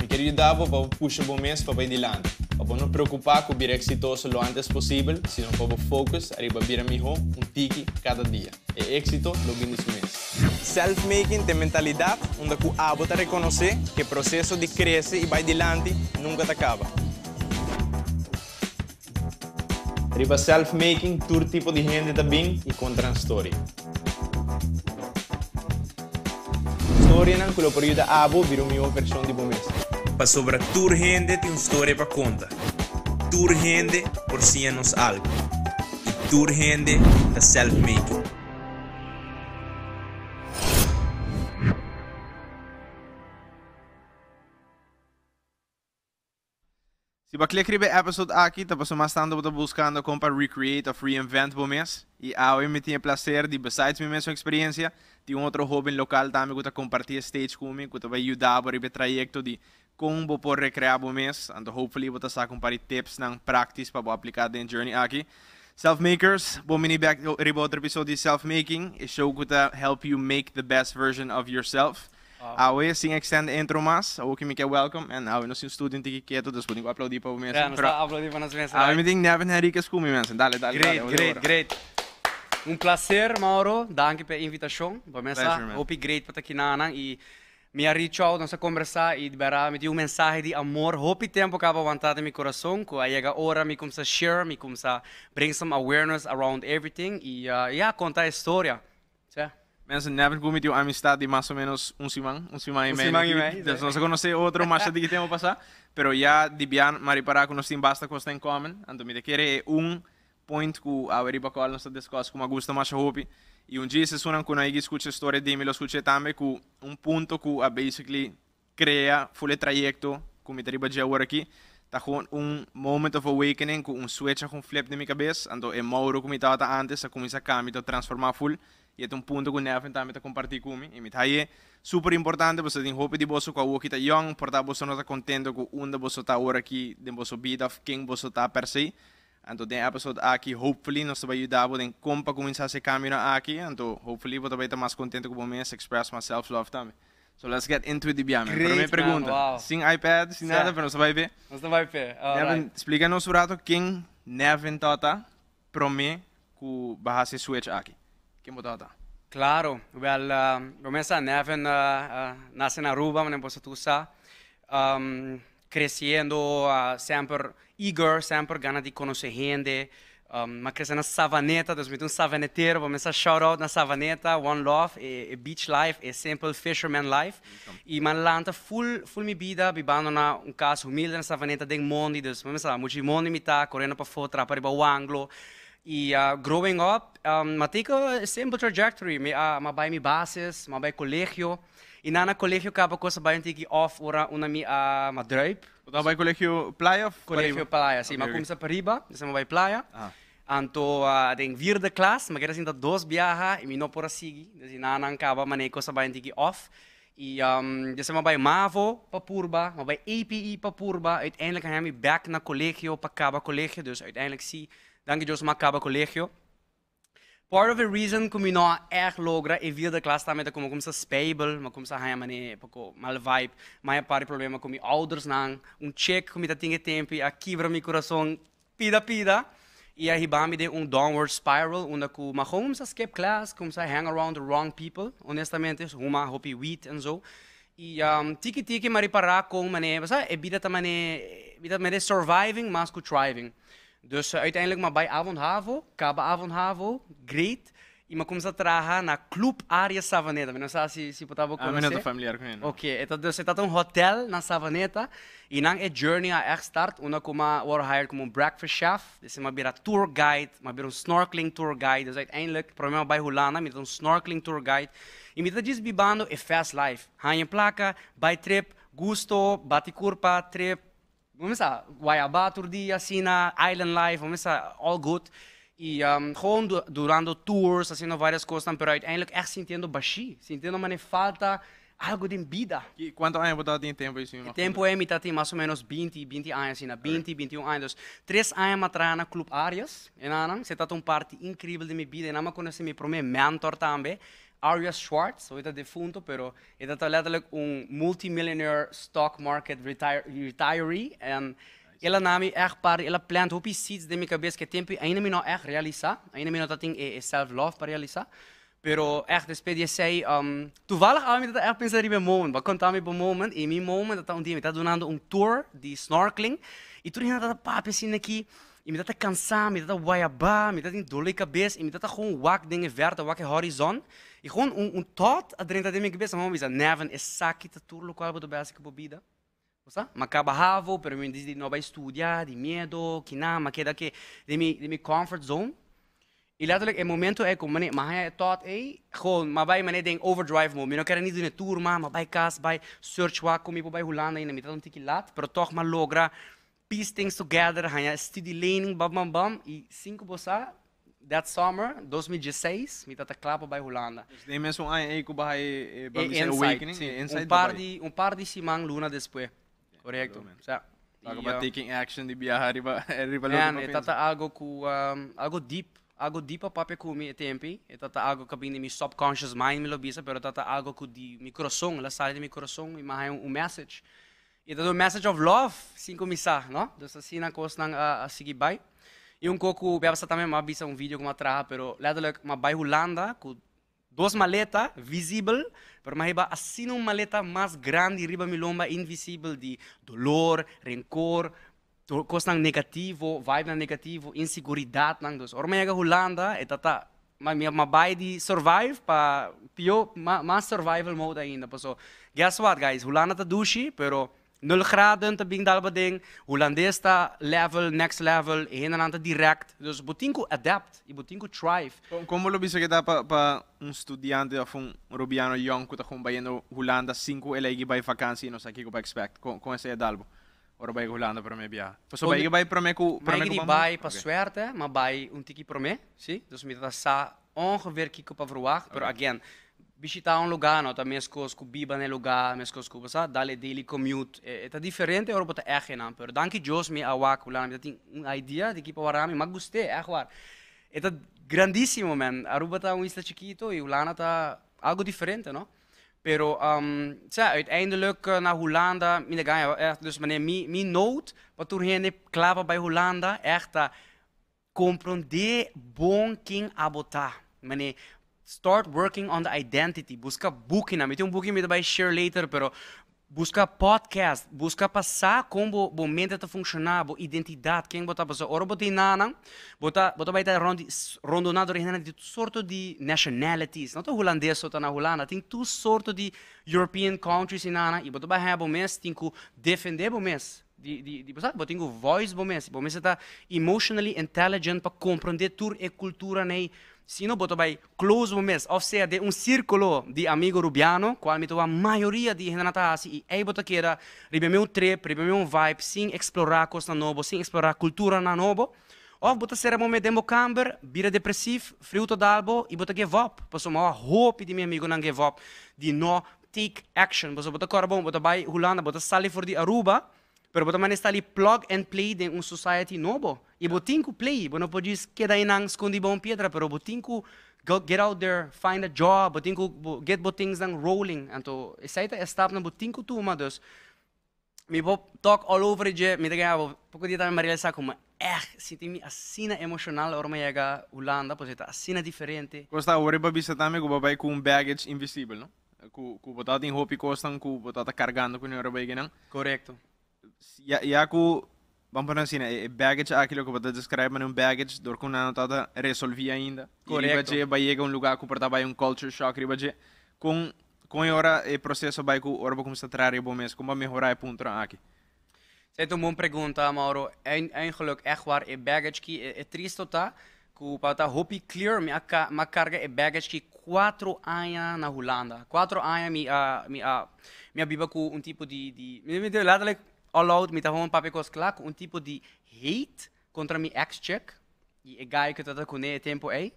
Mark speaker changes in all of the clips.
Speaker 1: Mi querido para puxar bom mês para ir adiante. Para não preocupar com vir exitoso o antes possível, sino para focus arriba vir melhor um tique cada dia. E éxito logo nesse mês. Self-making tem mentalidade onde o abo tá reconhecer que o processo de crescer e vai lá nunca acaba. Arriba self-making, todo tipo de gente também e com transtorno. La Storia que lo periodo abo vira uma versión de bom Pasó Para sobre tour gente tem una historia para contar. Tour gente por si nos algo. Y tour gente é self-making. Diba, klik ribe episode aqui, tapos umastando tá buscando como recreate of reinvent bomes. E hoje me tinha prazer de, besides minha mesma experiência, de um outro jovem local também que tá stage comigo, que tá vai ajudar para o trajeto de como vou recrear bomes. Então, hopefully, vou um com de tips na practice para aplicar dentro journey aqui. Self-makers, bom mini back ribe outro episódio self-making, show que help you make the best version of yourself. Ahoy ah, sim, extend intro mas, ahoy kemi ke welcome and ahoy nos sin student tiki keto dos puding aplaudi pa mensen. Ja, nos aplaudi
Speaker 2: pa nas mensen. Ahoy
Speaker 1: meeting neven Henrique skumi mensen. Dale, dale. Great, dale, great, great.
Speaker 2: great. Um prazer, Mauro. Danke pela invitação. Para começar, hope great para aqui na e me reach out se conversar e liberar me deu um mensagem de amor. Hope tempo acaba aguantado meu coração, que aí chega a hora me começa a share, me começa a bring some awareness around everything e uh, ah, yeah, contar a história. Certo? mas Nevin Gumi, a amistad de más o menos um simão um simão
Speaker 1: e meio Un semana y medio. Entonces, no se conoce otro más de que tengo pasado, pero ya Dibian, Mariparaco, nos tiene basta cosa en común. Entonces, me quiere um ponto que abrir para cual nos discutimos como gusta más hobby. E um dia se sunan com aí escuta a história de Milo escuta também que um ponto que a basically cria o trajeto com me tribo de agora aqui tá com um momento of awakening com um switch com flip de minha cabeça ando é Mauro como estava antes a começar a caminhar transformar full e é um ponto que neva também está compartilhando conmigo E me é super importante porque en hope de vos con que está young por estar vos no está contente com donde vos está agora aqui de vos vida quem você está per se então tem episódio aqui hopefully nos vai ajudar a como para começar esse caminho aqui então hopefully você vai estar mais contente com o momento express my self love também So let's get into the Biami. Primeira pergunta. Wow. Sem iPad, sem nada, para nós vai ver.
Speaker 2: Você vai ver. Right.
Speaker 1: Explica-nos, Rato, quem Nevin Tota promete com vai switch aqui.
Speaker 2: Claro, well, uh, comienza Neven uh, uh, nace en Aruba, tu Bossatusa, um, ehm, crescendo uh, sempre eager, sempre gana de conhecer gente, um, ehm, mas crescendo na Savaneta, 2001 Savaneteiro, começa shout out na Savaneta, One Love, e, e Beach Life, e Fisherman Life, então. e malanta full, full mi vida, vivendo na um caso humilde na Savaneta, den mundo, dus começa lá, mugi mondi correndo para fora, para o anglo, E uh, growing up, um, matik a simple trajectory. May, uh, bai mi basis, colegio. kolegyo. E inana kolegyo ka ko sa bayan tiki off ora una mi uh, madruip. bai colegio playa? Colegio playa, si. Okay, Makum sa pariba, sa bai playa. Ah. Anto, uh, denk vierde klas, magera sinta dos biaha, e mi no pora sigi. Dus inana ang kaba maneko sa bayan tiki off. E um, dus bai MAVO papurba, EPI pa e papurba. Uiteindelijk ga mi back na pa kaba colegio. Dus uiteindelijk zie... Si, Danke, Jos Macaba Colegio. Part of the reason kung não er logra e vida class tamet é kung makumsa stable, makumsa haya mané pouco mal vibe, mas maya pare problema kung mi elders nang, um check kung mi tatinge tá tempi, a quebra mi coração pida pida, e a ribami de um downward spiral, onde ku makumsa skip class, kumsa hang around the wrong people, honestamente, uma hopi wheat and so, e um, tiki tiki maripará com mané, basta e vida tamane, é, vida mane é surviving mas ku thriving. Dus uh, uiteindelijk maar bij avondhavo, kaba avondhavo, great. Ima kom começa a Club na Clube Área Savaneta. Não sei se se potava conhecer. Ah, não estou familiar com ele. Ok, então você está um hotel na Savaneta e não é journey a start, una como war hired como um breakfast chef, desse uma bira tour guide, ma bira snorkeling tour guide, dus uiteindelijk problema bij hulana, met een snorkeling tour guide. E me diz bibando e fast life. Hanya placa, by trip, gusto, batikurpa trip, Começa Guayabá, Turdia, Sina, Island Life, começa All Good. E um, gewoon do, durante tours, fazendo várias coisas, mas uiteindelijk echt sentindo baixi, sentindo uma falta algo de vida. E quanto tempo está em tempo isso? Em tempo é mitad tem tá mais ou menos 20, 20 anos, na 20, 21 anos. Três anos atrás na Club Arias, em Anang, se está um parte incrível de minha vida, e não me conheci meu primeiro mentor também. Arya Schwartz, ahorita defunto, pero ella trabaja um multimillionaire stock market retire, retiree. And Ela nami é para ela planta hopi seeds de minha cabeça que é tempo ainda me não é realizar, ainda me não tá tem é, eh, é eh, self love para realizar. Pero echt dus PD zei, um, toevallig aan me dat tá pensar in mijn moment. Wat komt aan me bij moment? In mijn moment dat dan die, dat doen aan de tour, die snorkeling. E toen ging dat papi zien aqui. E me data tá cansar, me data tá waiabá, me data dor de cabeça, e me data com wak dingen verta, wak horizon. horizon. Gewoon een, een tot adrenademic best, maar bisa neven is saki te turlo qualbo do basic bobida. Cosa? Ma cabahavo per me di nova studia, di miedo, kina, ma che da che di mi di mi comfort zone. E letterlijk een moment ik kom meneer, maar hij tot hey, gewoon maar bij meneer denk overdrive moment. Ik quero niet doen een tour maar, maar bij kas, bij search wa kom ik bij Hollanda in de middag tiki lat, laat, pero toch maar logra piece things together, hanya study leaning bam bam bam e cinco bossa that summer, 2016, mitatakla bij Holanda. Dus neem mensen aan ah, je e, e bahay bai by Awakening, sí. Inside un um um par de un par de semana luna después. Yeah, Correcto. O sea, Talk about
Speaker 1: taking action di biyaha riba riba lo. Yan, itataago
Speaker 2: ko um, algo deep, algo deep a papel ko mi tempi. e Itataago ka bini mi subconscious mind mi lobisa, pero tata itataago ku di mi coração, la sala di mi coração, mi e mahay un, um, un message. Ito do message of love, sin misa, no? Dosa sina kos a uh, bai. Yung koku, beabasa tamen mabisa é un video como traha, pero ladalek mabai Holanda, ku duas maletas visível, mas iba assim uma maleta mais grande riba milomba invisível de dolor, rancor, costan negativo, vibe negativo, inseguridade nang dos. Ormega Holanda, é tata, tá, tá, mas minha mabai de survive para pior mais survival mode ainda, pessoal. Guess what guys, Holanda tá dushi, pero 0 graden, te bing dalba ding. Holandesta level, next level, een en ander direct. Dus botinko adapt, je botinko thrive. Como lo bisa
Speaker 1: kita pa pa un estudiante of un rubiano dat gewoon bij een Holanda 5 elegi bay vakansi no sa kiko pa expect con con ese dalbo. Ora bay Holanda para bij. bia. Paso bay bay
Speaker 2: para me ku para me ku bay pa suerte, ma bay un tiki para me, sí? Dus mi sa ongeveer kiko pa verwacht, pero again, visitar um lugar, não nota mescos cubiba no lugar, mescos cubas, dale daily commute. É, é tá diferente eu tá erre não, pero danke Dios me awak ulan, tá tem um idea de que para mim, mas gostei, é agora. É tá grandíssimo, man. a Aruba tá um insta chiquito e o lana tá algo diferente, não? Pero um, ja, uiteindelijk uh, naar Hollanda, echt, dus meneer, mijn, mijn nood, wat toen heen ik klaar bij Holanda, é, é uh, é, comprender bom quem abotar. Meneer, Start working on the identity. Busca Booknami. Tem um booking, Booknami by share later, pero busca podcast, busca passar como o mente tá funcionar, bo identidade, quem botar para Ora botei nana, bota bota vai estar rondi rondonado regional de sorto de nationalities. Não o holandês ou tá na Holanda, tem todo sorto de European countries e nana e bota vai há bom mês, tem que defender o mês. De, de, de, sabe? Bota voice bom mês, bom mês tá emotionally intelligent para compreender tur e cultura nei. Né? sinobotobay close mes, ou seja, de um círculo de amigo rubiano, qual me a maioria de Renata Asi e ei botaqueira, ribeme um trip, ribeme um vibe, sem explorar coisa novo, sem explorar cultura na novo. Ou bota ser momento demo camber, bira depressivo, frio todo albo e bota gevop. Passou uma hope de meu amigo não up, de no take action. Passou bota corabom, bota vai Holanda, bota sali for de Aruba. Pero boto man estali plug and play de un um society novo. E botinku play, bo no podis queda inang escondi bom pietra, pero botinku go get out there, find a job, botinku bo, get bo things dang rolling. Anto esaita estap na botinku tu ma dos. Mi bo talk all over je, mi dega bo ah, pouco dia também Maria sa come eh, ah, senti mi assina emocional ormai aga Holanda, pois está assina diferente.
Speaker 1: Costa ore ba bisa também go babai com um baggage invisível, no? Ku ku botata em roupa costan ku botata cargando com o e Eurobeig, não? Correto. Iacu, vam pune în sine, e baggage aquilo que pode descrever, mas não baggage, doar cu não tata resolvi ainda. Correto. e vai chegar um lugar que porta vai um culture shock, riba ge, com com ora e processo vai cu ora como se trar e bom mês, como melhorar o ponto aqui.
Speaker 2: Zet um bom pergunta, Mauro. Eigenlijk echt waar, e baggage que é, é triste tá? que para estar hopi clear minha ca, minha carga é baggage que quatro anos na Holanda quatro anos minha minha a biba com um tipo de de me deu lá like allowed mi ta hon papi kos klak un tipo di hate kontra mi ex chick i e guy che tata kune tempo ei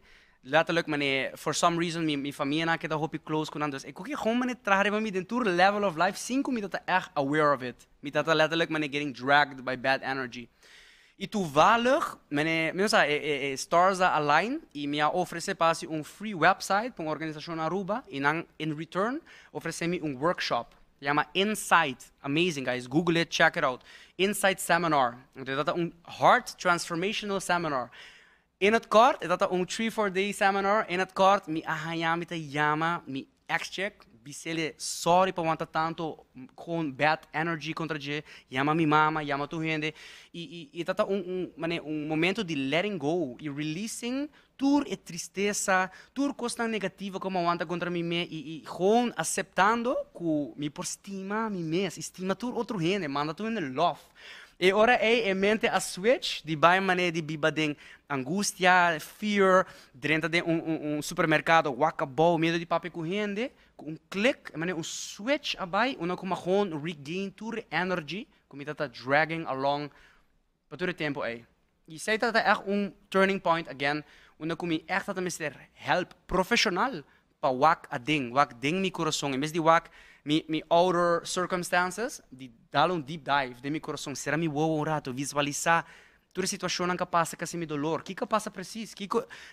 Speaker 2: letterlijk mane for some reason mi mi familie na kita hopi close kunan E ek ook gewoon mane trahre mi den tour level of life cinco mi tata echt aware of it mi tata letterlijk mane getting dragged by bad energy e tu valer, mene, mene sa, e, e, stars align e me oferece para um free website para uma organização Aruba e nan, in return oferece mi un workshop Yama Insight. Amazing, guys. Google it, check it out. Insight Seminar. Dit is Heart Transformational Seminar. In het kort, dat is een 3-4-day seminar. In het kort, mi ahayami yama, llama, mi ex bisele sorry pa wanta tanto hum, con bad energy contra je yama mi mama yama tu hende e, e, e tata um, um mane um momento de letting go e releasing tur e tristeza tur costa negativa como wanta contra mi me e, e con acceptando ku mi por stima mi me estima tur outro hende manda tu hende love e ora é em é mente a switch de bai mané de biba de angústia, fear, dentro de um, um, um supermercado, waka medo de papo corrente, un klik, মানে um switch erbij. En dan kom je gewoon regain tour energy. Kom je dat dragging along. Wat de tempo aí. ei. Je ziet dat echt um turning point again. En nós kom je echt a mensen help profissional para wak a ding. Wak ding mi coração. Em vez de wak mi, mi outer circumstances. de dar um deep dive. De mi coração. Será mi wow um rato. Visualizar. Toda situação que passa com esse dolor, que que passa preciso? Que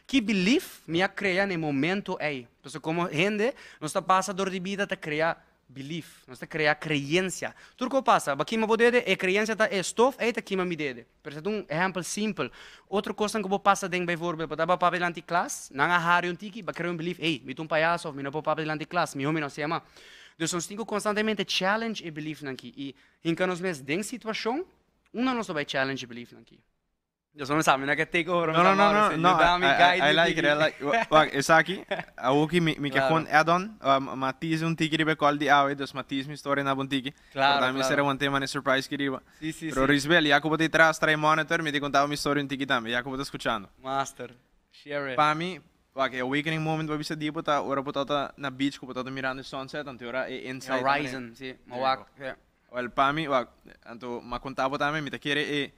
Speaker 2: que belief me creia no momento aí? Então, como gente, nós está passa dor de vida, está criar belief, nós está cria crença. Tudo que passa, aqui me dizer a crença está é stof, aí está aqui me dede. Para um exemplo simples, outra coisa que vou passar dentro by verbo, para dar para a classe, não raro um tiki, para criar um belief, ei, me um palhaço, me não para a classe, me homem não se chama. Então, nós cinco constantemente challenge e belief aqui. E, em que nós mesmos, dentro situação, non Una nostopaj challenge bili flanki. Jaz vam sami nekatej govorim. No, no, no, no, no, I, like it, I like it. Wag,
Speaker 1: Isaki, avuki mi, mi claro. kahon add-on, um, matiz un tiki ribe kol di awe, dos matiz mi story in bun tiki. Claro, Portam, claro. Sere un tema ne surprise ki riba. Si, si, Pero si. Risbel, Jacopo ti tras trae monitor, mi ti contava mi story un tiki tam, Jacopo ti escuchando.
Speaker 2: Master, share it. Pa
Speaker 1: mi, Wag, awakening moment dove si è dipota, ora po na beach, ko po ta mirando sunset, ante ora e inside. Horizon, si, mawak. Yeah. Well, para mim, well, anto, ma contavo também, me quer é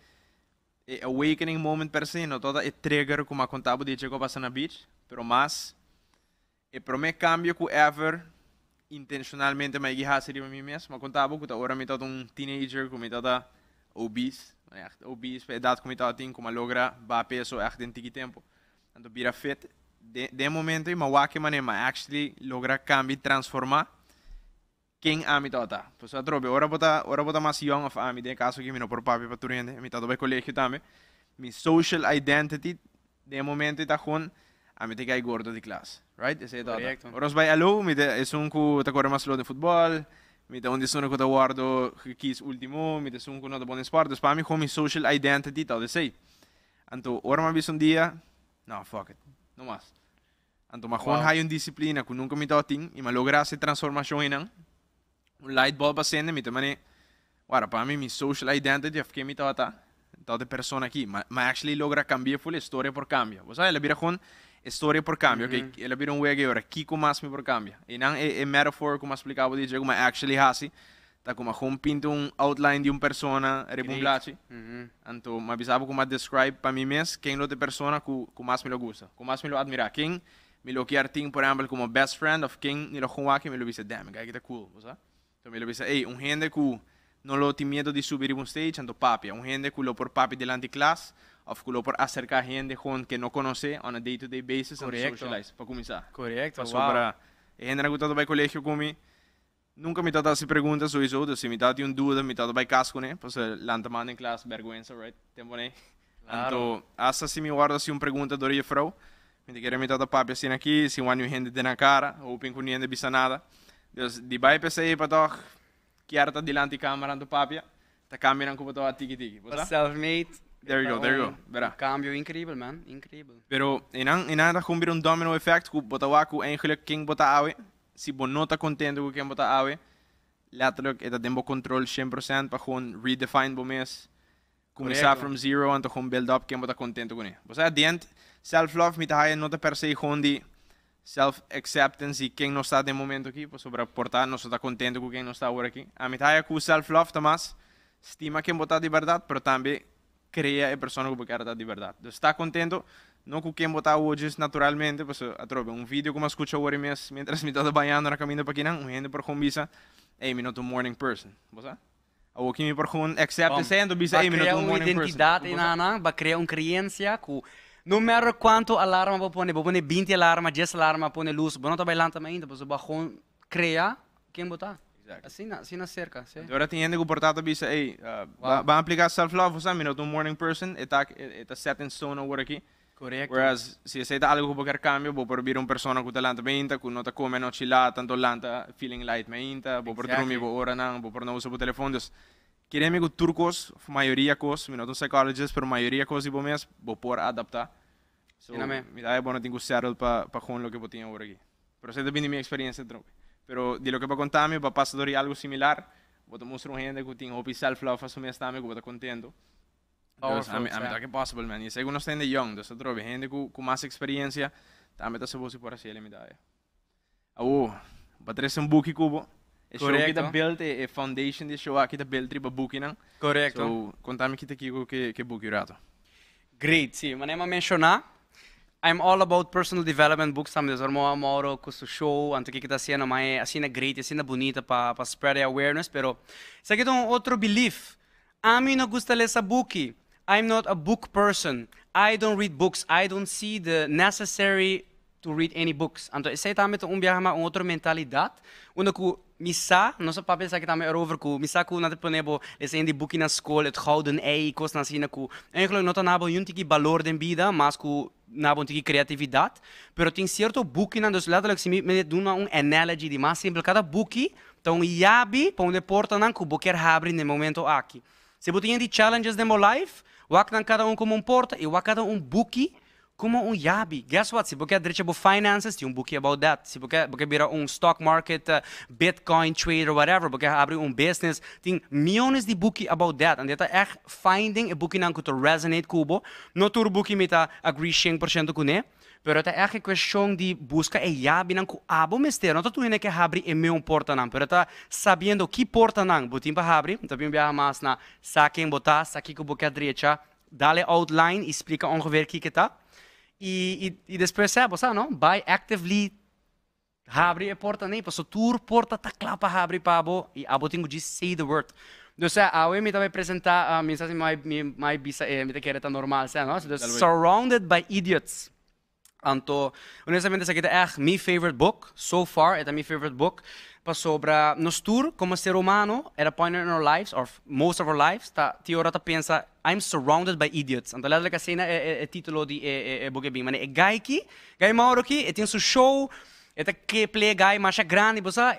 Speaker 1: é awakening moment per se, no toda é trigger como me contavo de chego passa na beach, pero más, e pro cambio que ever intencionalmente me guia seria mim mesmo, me contavo que agora me todo tota um teenager, como me tá obese, echt obese, pe dat como me tá tota tin como logra ba peso echt em tiki tempo. Anto bira fit de, de momento e ma wake mané, ma actually logra cambiar transformar King עמית ahora אתה. פשוט más joven. de mi בוטה que no אוף por papi. קאסו mi colegio también, mi social... identity de momento mi con gordo que ir de clase, Right? Ese es Correcto. mi es un que te lo de fútbol, mi te un disono que te guardo que es último, mi te un que no te pones para mí mi social identity tal de Anto, ahora me un día, no, fuck it, no más. Anto, más hay una disciplina que nunca me team y me logra esa transformación un light bulb accende, mi bueno para mí mi social identity, afché mi tavata, de persona aquí, mas ma actually logra cambiar full historia por cambio. Vos sabés, Le vira con historia por cambio, mm -hmm. que la vira un wege ora, kiko mas mi por cambio. Y não é, metaphor, como explicaba dije, DJ, actually así Está como hon pinto un outline de un persona, rebumblachi. Entonces, Anto, me avisaba como describe para mí, mes, quién lo de persona, que cu más me lo gusta, que más me lo admira, Quién Me lo quiero, por ejemplo como best friend, of quién y lo juega, me lo dice, damn, guy, que tá cool, ¿sabes? 2000 pensa, ehi, un gente que no lo tiene miedo de subir un stage, ando papi, un gente que lo por papi delante clase o que lo por acercar gente con que no conoce on a day to day basis, Correcto. socialize, para comenzar
Speaker 2: Correcto, Passou wow. para,
Speaker 1: gente que gustado vai colegio comigo, nunca me tata se preguntas o isso, si me dado un duda me dado vai casco, né? Porque eh, lanta manda en clase, vergüenza, right? Tempo, ¿no? Claro. Hasta si me guardo así un pregunta do flow Frau, me quiero me a papi así aquí si un año gente de la cara, O que no de bisa nada. Dus die bij per se toch, chiar tot die lanti camera aan de papia, ta camera anche potoa tiki tiki. Self-made. There you go, there you go. Vera.
Speaker 2: Cambio increíble, man. Increíble.
Speaker 1: Pero en an, en an, da kumbir un domino effect, ku botawa waku eigenlijk king bota awe, si bo nota contento ku king bota awe, letterlijk, eta dembo control 100% pa gewoon redefine bo mes. comenzar from zero en to gewoon build up king bota contento ku ne. Bosa, at the end, self-love, mita haye nota per se gewoon die self-acceptance y quien no está de momento aquí, para pues, sobreportar, não está contento con quien no está ahora aquí. A metade que com self-love, también estima quien está de verdad, pero también crea a persona que quer de verdad. Então, contento, no con quien quem está hoje naturalmente, pois, pues, atrobe, un vídeo que escucha escuto agora mientras me estou en na caminho para aqui, não, um gente por visa, hey, me noto a morning person, ¿sabes? O que me por una sendo, hey, me not a morning person. Uma identidade, crea
Speaker 2: va para crear una creencia com No matter quanto alarma vou pôr, né? vou pôr 20 né, alarma, 10 alarma, pôr né, luz, vou não trabalhar também ainda, porque o barrão cria quem botar. Assim, assim na cerca. Sim. Agora
Speaker 1: tem gente que portado disse, ei, ah, vai aplicar self-love, você sabe, não é um morning person, está está set in stone agora aqui. Correto. Whereas, se você está algo que qualquer cambio, vou por vir uma pessoa que está lenta bem, que não está comendo, não chila, tanto lenta, feeling light bem, vou por dormir, vou orar não, vou por não usar o telefone, então, Queria amigos turcos, maioria cos, não psychologists, pero mayoría cos e bomes, vou por adaptar.
Speaker 2: So, mi
Speaker 1: idea es bueno, tengo Seattle para pa jugar lo que tenía por aquí. Pero eso depende de mi experiencia, Trope. Pero de lo que pa contar, mi papá se doría algo similar. Vou te mostrar un gente que tiene hobby self-love, me minha stomach, vou te a mí, a mí está que possible, man. Y sé que uno está en de young, entonces otro, gente con, más experiencia, también está se por así limitada. Ah, uh, va a tener un buque cubo. Correcto. Show kita build e foundation di show kita build triba buki nang. Correcto. So, contami kita kiko ke ke buki rato.
Speaker 2: Great. Sì, ma nema mencionar I'm all about personal development books, tam desor mo amoro questo show, anto che kita sia na mai eh, asina great, asina bonita pa pa spread awareness, pero sa che un outro belief. A mim não gusta ler essa book. I'm not a book person. I don't read books. I don't see the necessary to read any books. Então, isso é também um viagem uma outra mentalidade, onde que missa, nosso papel pensar que também tá era over que missa que não tem nebo, esse endi book na escola, o golden A, coisas assim, que eigenlijk não tem nabo um tiki valor de vida, mas que nabo um tiki criatividade, pero tem certo book na dos eu like se me dá uma um analogy de mais simples, cada book então tá yabi para onde porta não que o booker abre no momento aqui. Se você tem de challenges de meu life, o cada um como um porta e o cada um book como um yabi. Guess what? Se você direito tipo, about finances, tem um book about that. Se você, quer vira um stock market, uh, bitcoin trader, whatever, você abrir um business, tem milhões de book about that. Então, é echt finding a book na que resonate você, Não um book tá é que meta agree 100% com você. Pero é a questão de busca e é yabi na que abo mister. Não tu que é abrir e meu porta na, pero está sabendo que porta na, botim para abrir, Também então, viaja mais na em botas, Aqui que boca direita. Dale outline, explica ongeveer o que está. E, e, e depois ah, sabe, ah, sabe, não? Vai actively abrir a porta nem passou tur porta tá clapa abrir para abo e abo tenho de say the word. Então, se a OEM também tá apresentar a ah, mensagem mais mais bisa é eh, me tá que era tá normal, sabe, não? Então, surrounded by idiots. Então, honestamente, essa aqui é minha favorite book so far, é a minha favorite book pa nosso nos tour como ser humano era point in our lives or most of our lives ta ti ora ta pensa I'm surrounded by idiots and então, la la scena è, é, é, é titolo di è, é, è, è bugebim ma è gai ki gay mauro ki e tem su show это tá que plegai masha grande bosa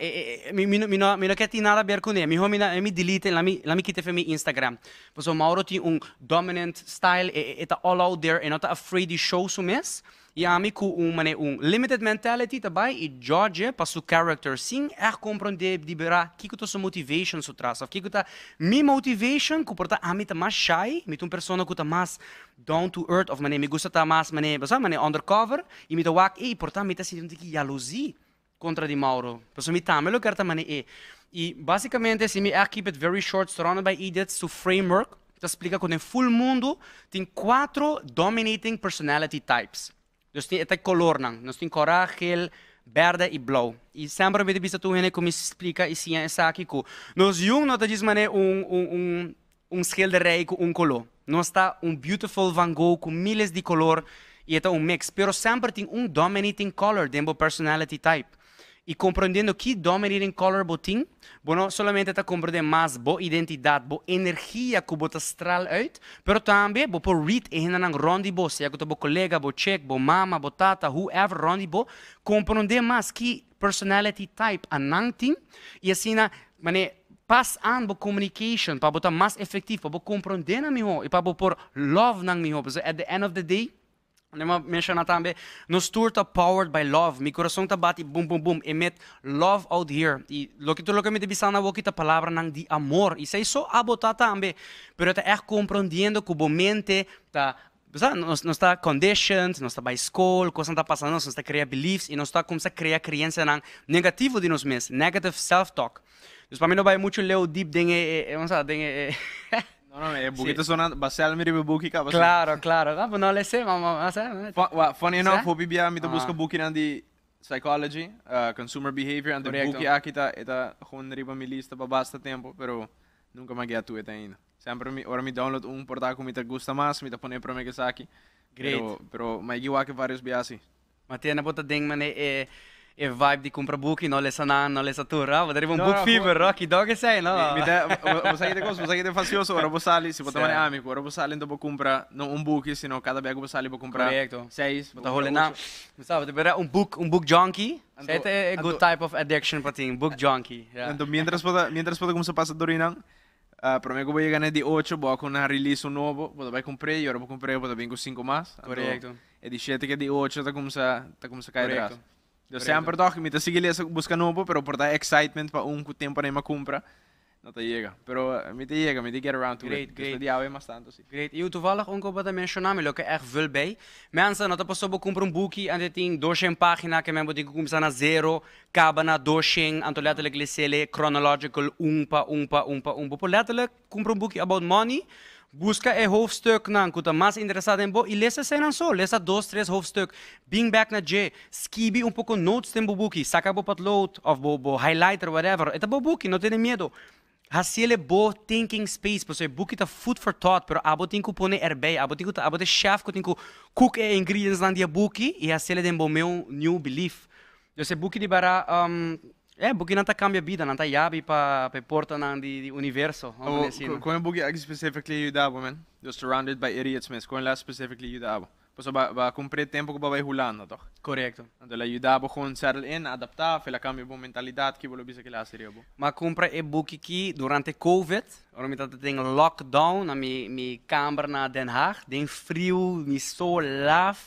Speaker 2: mi mi no mi no que ti nada ver com ele mi ho mi mi delete la mi la mi quite femi Instagram bosa Mauro ti un dominant style eta tá all out there e not afraid to show sumes so jamiku u mane un limited mentality tabaj i gjogje pasu character sin eh er kompron de dibera kiku to su motivation su trasa kiku ta mi motivation ku porta ami ta mas shy mi tun persona ku ta mas down to earth of mane mi gusta ta mas mane basa mane undercover i mi ta wak e porta mi ta si ki jalousie contra di Mauro. Pasu mi tamelo karta mane e. E basicamente se mi eh keep it very short surrounded by idiots to framework Te explica quando em full mundo tem quatro dominating personality types. Dus het är kolorna. Nós temos coragem, verde e blå. E sempre me devisa tu henne como se explica isso sim essa aqui co. Nós não nota diz mane um um um um schil de rei com um color. Nós está um beautiful Van Gogh com milhares de color e é um mix, pero sempre tem um dominating color, dembo personality type e compreendendo que dominar en color botín, bueno, solamente te tá comprende más bo identidad, bo energia que te astral uit, pero también bo por read en un rondi bo, sea é que tu bo colega, bo check, bo mama, bo tata, whoever rondi bo, comprende más que personality type anantin e assim na, mané, pass aan bo communication, para botar mais efetivo, para bo compreender na mi e para bo por love na mi ho, at the end of the day, Andiamo mencionar também, eh? nos tour tá powered by love. Mi coração tá bate bum bum bum e love out here. E lo que tu lo que me debisa na boca palavra nang de amor. E sei só abotar também, pero tá é compreendendo que o mente tá nós não está conditioned, não está by school, coisas está passando, nós está criar beliefs e nós está como se criar crença nang negativo de nós mesmos, negative self talk. Então para mim não vai muito ler o deep, dengue, vamos eh, eh, lá, dengue. No, no, el buky sí. to jsou na baselmi ryby buky ka basel. Claro, claro. No, ah, pues no le sé, vamos a hacer. Fun, well, funny enough, hobi día mi to ah. busco buky na
Speaker 1: psychology, uh, consumer behavior, and the buky akita está, está riba mi lista para bastante tiempo, pero nunca me guía tú eta ainda. Siempre, mi, me download un portal que me te gusta más, me te pone
Speaker 2: para me que Great. Pero, pero me guía que varios biasi. Matías, tem na bota Eh, eh e vibe di não non le sanan, non le saturra, vedremo un no, book no, fever, come... Rocky Dog sei, no? Mi da, usate é usate fazioso, ora sali, si poteva neanche amico, ora sali dopo compra, non un buchi, sino cada bag sali può comprare. Corretto. Sei, poteva le na. Mi stavo per un book, un book junkie. Sete é good type of addiction para ti, book junkie. Yeah. Então, mientras poda, mientras poda como se
Speaker 1: passa Dorinan, uh, para mim como eu ganhei de 8, vou com um release novo, vou também comprar e agora vou comprar, vou também com 5 mais. Correto. E de 7 que de 8 está como se, está como se cai Eu que toco, mientras sigue busca nuevo pero por dar excitement para um tiempo nem uma compra, no te
Speaker 2: llega. Pero eh, mí te llega, mi te get around to great, it. Great. Dus
Speaker 1: die maar staan dus.
Speaker 2: Great. E toevallig onko mencionar me lo que é veel bij. Mensen, dat pas op compra um boekie en dit ding doorheen pagina que mesmo digo começar na zero, cabana, na doorheen, te letterlijk lesele chronological un pa un pa Por letterlijk compra un boekie about money. Busca é hoofdstuk nan kuta mais interessado em bo e lesa senan so, lesa dois, três hoofdstuk. Bing back na J, skibi um pouco notes tem buki, saca bo pat load of bo bo highlighter whatever. Eta buki, não tenha medo. Hasiele bo thinking space, pois é book tá food for thought, pero abo tem que erbei, abo tem que tá, abo de chef que tem que cook e ingredients na dia buki, e hasiele dem bo meu new belief. Eu sei buki de bara um, é, porque não está cambia vida, não está llave para pa porta do di, universo. como assim, é né?
Speaker 1: que specifically you dava, man? You're surrounded by idiots, man. Como é specifically you especificamente Pues va, va vai cumprir tempo que va a Holanda, toch? Correcto. Então ele ajudava com settle in, adaptar, fazer a cambio de mentalidade que ele disse que lá seria
Speaker 2: Mas compra e book que durante COVID, normalmente tem lockdown na minha, minha câmara na Den Haag, tem frio, me sol, lave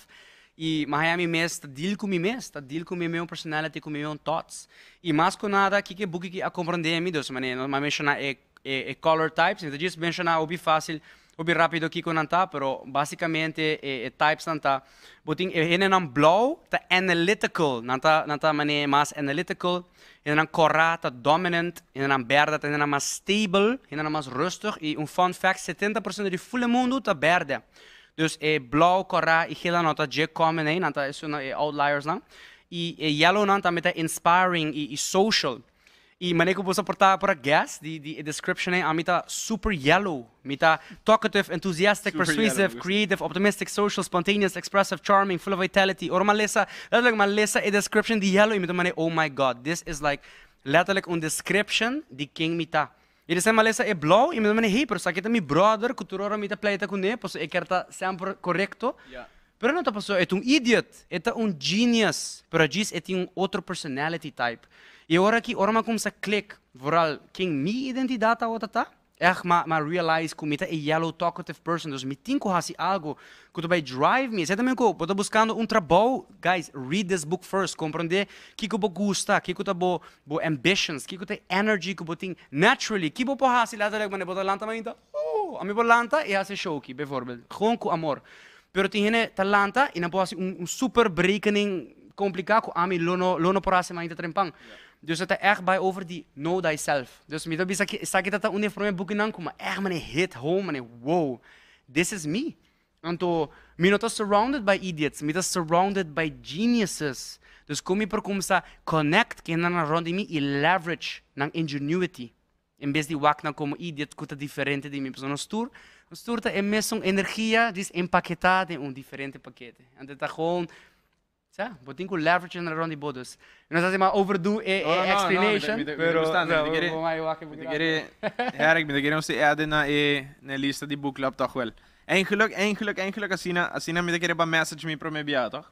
Speaker 2: e mahaya mi mes ta deal ku mi mes ta deal ku mi meu personality ku mi meu thoughts e mais que nada que é que buki a compreender mi dos mane não mencionar é é é color types então just menciona obi fácil obi rápido aqui com anta tá, pero basicamente e, é, e é, types nanta tá. botin é ene nan blow ta tá analytical nanta nanta é mais analytical ene nan corra ta dominant ene nan berda ta ene mais stable ene nan mais rústico e um fun fact 70% de full mundo tá berda Dus e blau kora i hila nota je common e nanta is una e outliers na. i e yellow nanta meta inspiring i i social. i mane ko posa porta para guess di di description e amita super yellow. Mita talkative, enthusiastic, super persuasive, yellow. creative, optimistic, social, spontaneous, expressive, charming, full of vitality. Or malesa, letterlijk malesa e description di yellow. Mita mane oh my god, this is like letterlijk un description di king mita. Ele se essa é blow e me dá mane hey, pero saqueta mi brother, que cultura mi ta pleita com ne, pois é que tá sempre correto. Yeah. Pero não tá passou, é um idiot, é tá um genius, pero diz é um outro personality type. E agora que, agora como se click, voral, quem me identidade tá outra tá? echt é maar, maar realize commit. E yellow talkative person. Dus me tinko hasi algo. Quando vai drive me. Você também que tá buscando um trabalho. Guys, read this book first. Compreender que que eu gosta, que que eu bo, bo ambitions, que que eu tenho energy, que eu tenho naturally. Que eu posso hasi lá da leg, mas eu lanta mas ainda. Oh, uh, a minha bolanta então, e hasi show aqui, por exemplo. Ronco amor. Pero tinha talanta tá então, e não posso um, um super breaking complicado. A mim lono lono por hasi mas ainda então, trempang. Yeah. Dus het echt bij over die know thyself. Dus met dat ik dat onder mijn boeken aankomen. Echt, man, hit home, man, wow, this is me. En toen, ben ik surrounded by idiots, ben ik surrounded by geniuses. Dus kom je per kom connect, en dan rond me en leverage, naar ingenuity. In best die wak, na komen idiot, kutte diferente die me persoon stuur stuur stoert en met zo'n energie, die is empaquetada in een diferente pakket. Oh, en dat is gewoon ja, Botín con leverage en the Bodos. No sé overdo e, e explanation. No, Ik pero te quiere
Speaker 1: Erik, te adden naar e na lista di book club toch wel. Nou- nou me quiere message me pro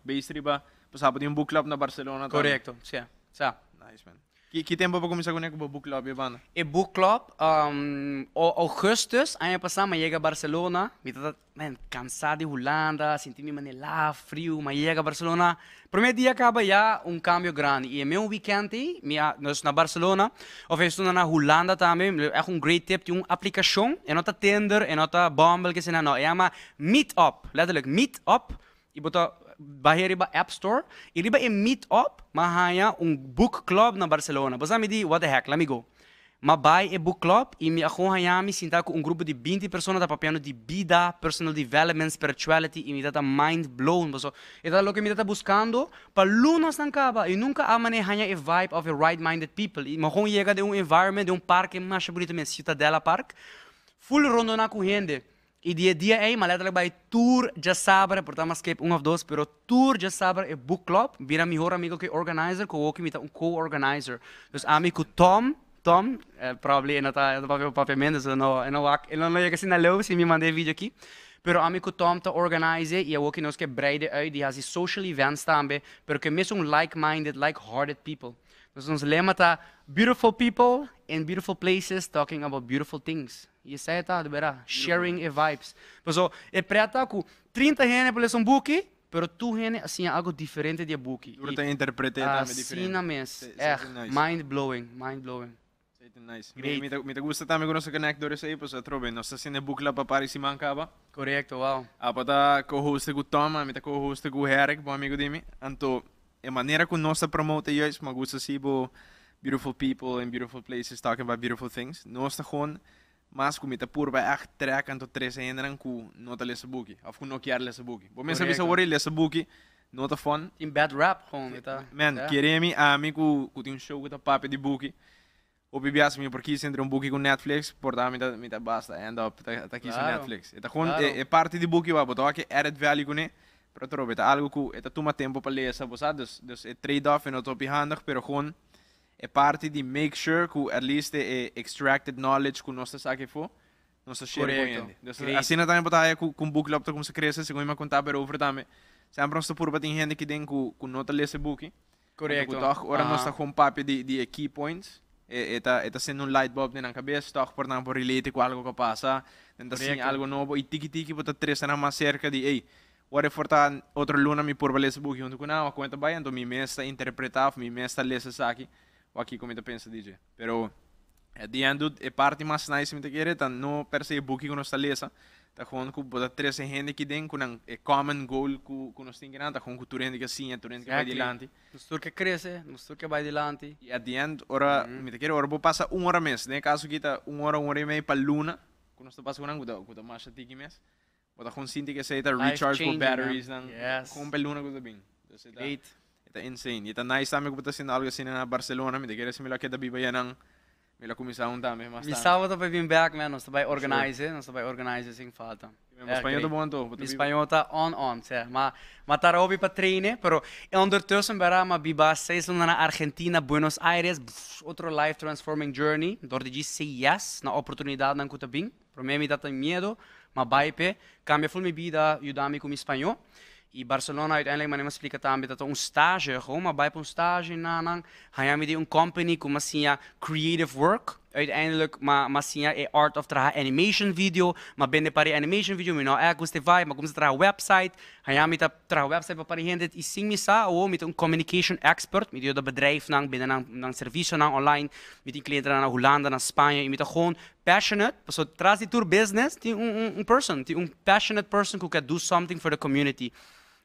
Speaker 1: Ik ba, pues habo di un na Barcelona. Correcto,
Speaker 2: sí. Nice man. Que, e më po começar com o book club e E book club, um, o, o hështës, aja pësa ma jega Barcelona, mi estava tá, men, cansado de Holanda, senti-me lá, frio, mas chega a Barcelona. Primeiro dia acaba já um câmbio grande. E é meu weekend, minha, nós na Barcelona, oferecendo na Holanda também, é um great tip de uma aplicação, é nota Tinder, é nota Bumble, que se não, é uma Meetup, literalmente Meetup, e botou باهي ربا اب ستور ربا ميت اب مع هايا اون بوك كلوب نا برشلونه بزامي دي وات ذا هيك ليت مي جو Ma bai e é book club e mi ajo hayami sinta com um grupo de 20 pessoas da tá papiano de vida, personal development, spirituality e mi data tá mind blown. So, e da tá lo que mi data buscando para lunas nancaba e nunca a mané hanya e vibe of a right-minded people. E mahon chega de um environment, de um parque mais bonito, minha Ciutadela Park, full rondona com gente. E dia dia тие дие е има летале бај тур за сабра, портама que un of dos, pero tour de сабра е book club, vira mi melhor amigo que organizer, co que me ta um co-organizer. Dus amigo Tom, Tom, eh, probably ena o papel papel Mendes, não, eu não ena no llega não aleu, si me mandei vídeo aqui. Pero amigo Tom tá organize e woki nos que breide uit, die has die social events tambe, porque mes un like-minded, like-hearted people. Dus ons lema tá beautiful people in beautiful places talking about beautiful things. Isso je é ta dobera sharing e vibes. Pessoal, é preta com 30 gente para um book, pero tu gente assim é algo diferente de book. Tu te interpreta também é assim diferente. Assim mes. É mind blowing, mind blowing. Nice. Great. me, me te gusta
Speaker 1: também quando você conecta isso aí, pues trobe, não está sendo book lá para Paris e mancava. Correto, wow. Ah, para co-host tá com Toma, mi te co-host com tá Eric, bom amigo de mim. anto a maneira que nós promote isso, mas gusta assim, beautiful people in beautiful places talking about beautiful things. Nós está gewoon mas como te purba é treca então três entram com nota lesa buki ou com nokia lesa buki vou me saber sobre lesa buki nota fone in bad rap com tá man yeah. queremi a mim com com tem um show com tá papo de buki o bibias me por aqui entre um buki com netflix por tá me tá me tá basta end up tá ta aqui claro. netflix tá com claro. é, é parte de buki babo tá que added value com né para trobe tá algo que tá toma tempo para ler essa ah, bosadas dos é eh, trade off e não tô pirando pero com é parte de make sure que at least é extracted knowledge que nós saque for não cheiro cheira assim na também botar com um book laptop como se cresce segundo me contar para over também sempre nós por bater gente que tem com com nota esse book correto agora tipo, nós está ah. com papo de de key points está está sendo um light bulb na cabeça está por não por relate com algo que passa então assim algo novo e tiki tiki botar três na mais cerca de ei Ora forta outro luna me por balesse book onde com não a conta vai então me mesta interpretar me mesta lesse aqui o aquí como é pensa DJ. Pero end é parte mais nice me te quer, tá não per se buki com nossa lesa. Tá com com bota três gente que den com um é common goal com com que nada, né? tá com com turente que assim, turente que vai adiante.
Speaker 2: Nós tur que cresce, nós tur que vai adiante.
Speaker 1: E adiante, ora uhum. me te quer, ora vou passa uma hora mês, né? Caso que tá uma hora, uma hora e meia para luna, com nós passa com com com mais a tiki mês. Bota com que sei tá, recharge for né? batteries, não. Né? Com peluna então, com tá bem. Great. Ita insane. Ita nice tami kupita sinalo kasi na Barcelona. Mida kira si mila kita bibaya ng mila kumisaon tami. Mas Bisava
Speaker 2: to bem back man. Nós também organize. Nós eh. também organize assim falta. Espanhol tá bom to. Espanhol tá on on. Cê. Ma matar obi para treine. Eh. Pero ondertussen bara ma biba seis luna na Argentina, Buenos Aires. Outro life transforming journey. Dor de dizer yes na oportunidade na kutabing. Pro mim me dá medo. Ma baipe. Cambia full minha vida. Ajudar-me com espanhol. i Barcelona uiteindamente mas não explica dat een stage, gewoon maar bij een stage estágio na na hayami met een company com assim creative work uiteindelijk maar maar assim je art of tra animation video maar bem de animation video mas não é vibe, maar kom ze tra website hayami tá tra website para para gente e sim missa ou met een communication expert met dat bedrijf nang binnen dan nang service nang online met die cliënten na Holland naar Spanje e met gewoon passionate so traz de tour business die een um, person die een passionate person who can do something for the community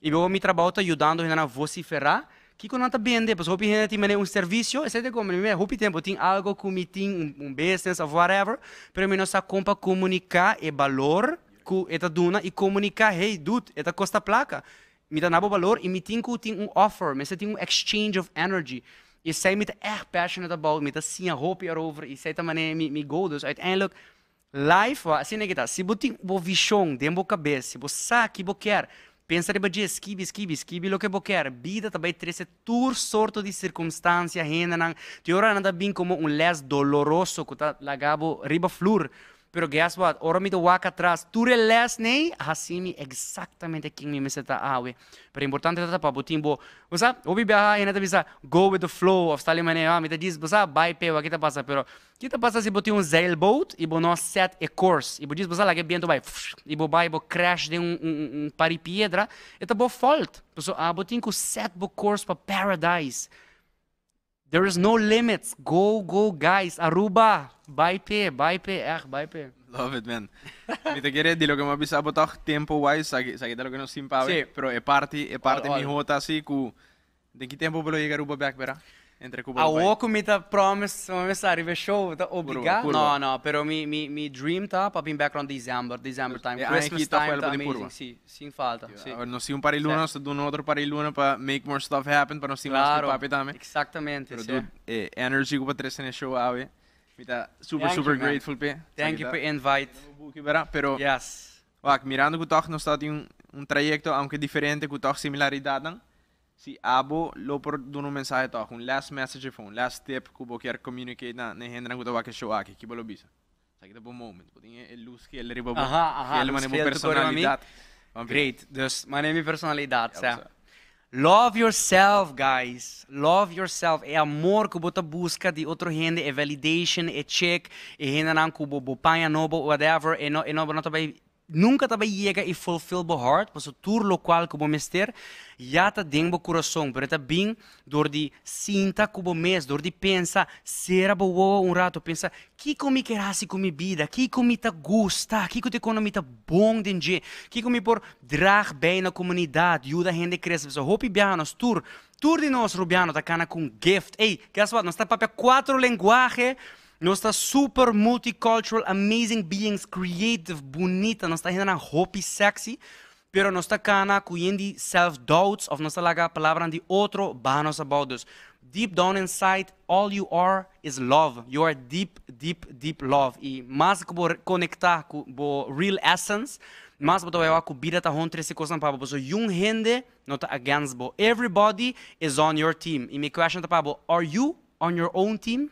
Speaker 2: e eu mi trabajo está ayudando a a vociferar que quando está bem, eu hopi gente tiene um serviço, etc. Como me hopi tempo tem algo como tem um, um business ou whatever, pero menos a compa comunicar e valor que eta duna e comunicar, hey dude, eta custa placa. Me dá nabo valor e me tem que tem um offer, mas se tem um exchange of energy. E sei me é echt passionate about, me tá sim a hopi erover, e sei também me me aí dus uiteindelijk life, assim é que tá. Se você tem uma visão, tem cabeça, se você sabe o que você quer, Pensare băgie, schibi, schibi, schibi, lo che bocher, bida tabai trese tur sorto di circunstancia henanan, ti ora nada bin como un les doloroso, cuta la gabo riba flur, Pero guess what? Ahora me toca atrás. Tú last name así mi exactamente quem me meseta awe. Ah, pero importante tata pa butimbo. O sea, obi viaja y neta bisa go with the flow of tal manera. Me te diz, o sea, vai peo, aquí te pasa, pero aquí te pasa si botei un sailboat y bono set a course. Y bo diz, o sea, la que viento vai, y bo vai bo crash de un, un, un pari piedra, e te bo fault. Pessoa, ah, botim com set bo course pa paradise. There is no limits. Go, go, guys. Aruba. Bye, Bye, Echt, ah, bye,
Speaker 1: Love it, man. Mira te quieres, lo que hemos visto pues, toch tiempo-wise, saqué lo que nos sin pabe, sí. pero e party, e parte mi jota así, que de qué tiempo puedo llegar a Aruba back,
Speaker 2: ¿verdad? A ho comită tá promis, mi-am mesar, ve show, da tá obrigado. Não, não, pero mi mi mi dream ta tá pa in background December, December time, yeah, é, Christmas time, ta amazing, sí, sin
Speaker 1: falta, yeah. sí. A ver, no si un para iluna, so de outro para iluna para make more stuff happen, para no si mais más papi también. Exatamente, pero sí. eh, é, energy cu pa tres show ave. Mita super Thank super you, grateful pe. Thank you for invite. Pero Yes. Wak, mirando cu toch no sta un un trayecto aunque é diferente cu toch similaridade, Nang. Si abo lo por un mensaje to, un last message phone, last tip cubo bo quer communicate na ne hendra gudo wa ke show aki, ki bolo bisa. Sa ke bo moment, bo dinge el luz ke el ribo bo. Aha, aha. El personalidad.
Speaker 2: Great. Dus mane mi personalidad, sa. Love yourself, guys. Love yourself. É amor que você busca de outro gente, é validation, é check, é renda não que você panha novo, whatever, e não, e não, não também nunca tava chega e fulfillable heart, por tudo o qual como mester, já está dentro do coração, mas está bem, dor de sinta como mês, dor de pensa, será boa um rato, pensa, que como me assim com vida, que como me tá gosta, que como te economia tá bom de que como por drag bem na comunidade, ajuda a gente a crescer, pessoal, hope bianos, tur, tur de nós, rubiano, tá cana com gift, ei, guess what, nós tá papel quatro linguagens, Nós super multicultural, amazing beings, creative, bonita. Nós está ainda na hopi sexy. Pero nós está cana cuyendi self-doubts of nós está laga palavra de outro banos about us. Deep down inside, all you are is love. You are deep, deep, deep love. E mais que vou conectar com bo real essence, mas bo tawa ku bida ta hon trese kosan pa so young hende not against bo everybody is on your team i me question ta pa are you on your own team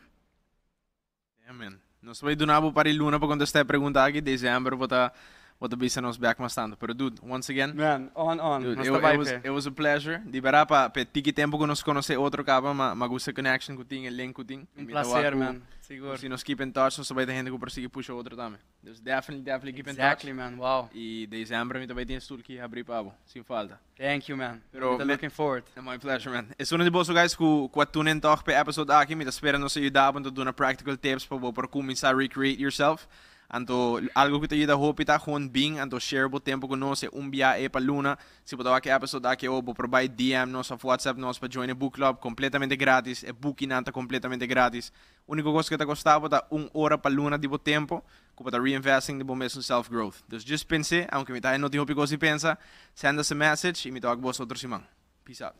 Speaker 1: Amém. Nós vai do nabo para a luna para contestar a pergunta aqui. Dezembro vou estar tá wat de bisa nos back mas tanto. Pero dude, once again.
Speaker 2: Man, on on. Dude, it, it, was, eh.
Speaker 1: it was a pleasure. Di para pa pe tiki tempo que nos conoce outro capa, ma ma gusta connection com ting, el link com ting. Um placer, man. Seguro. Se nos keep in touch, nos vai ter gente que persigue puxa outro também. Dus definitely definitely keep exactly, in touch. Exactly, man. Wow. E dezembro me também tem estudo que abrir pavo, sem falta. Thank you, man. Pero I'm looking forward. My pleasure, man. Es uno de vos guys ku ku tunen toch pe episode aqui, me espera nos ajudar a fazer practical tips para para começar a recreate yourself. Anto, algo que te ayuda a pita hon bing, anto share bo tempo con nos, un via e pa luna. Si potawa que episode da que obo bo provide DM nos a WhatsApp nos pa join e book club completamente gratis, e booking anta completamente gratis. Único cosa que te costava ta un hora pa luna di bo tipo tempo, como ta reinvesting di bo tipo mesmo self growth. Dus just pense, aunque mi ta no tiho pico si pensa, send us a message e mi toca vos outro simão.
Speaker 2: Peace out.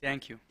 Speaker 2: Thank you.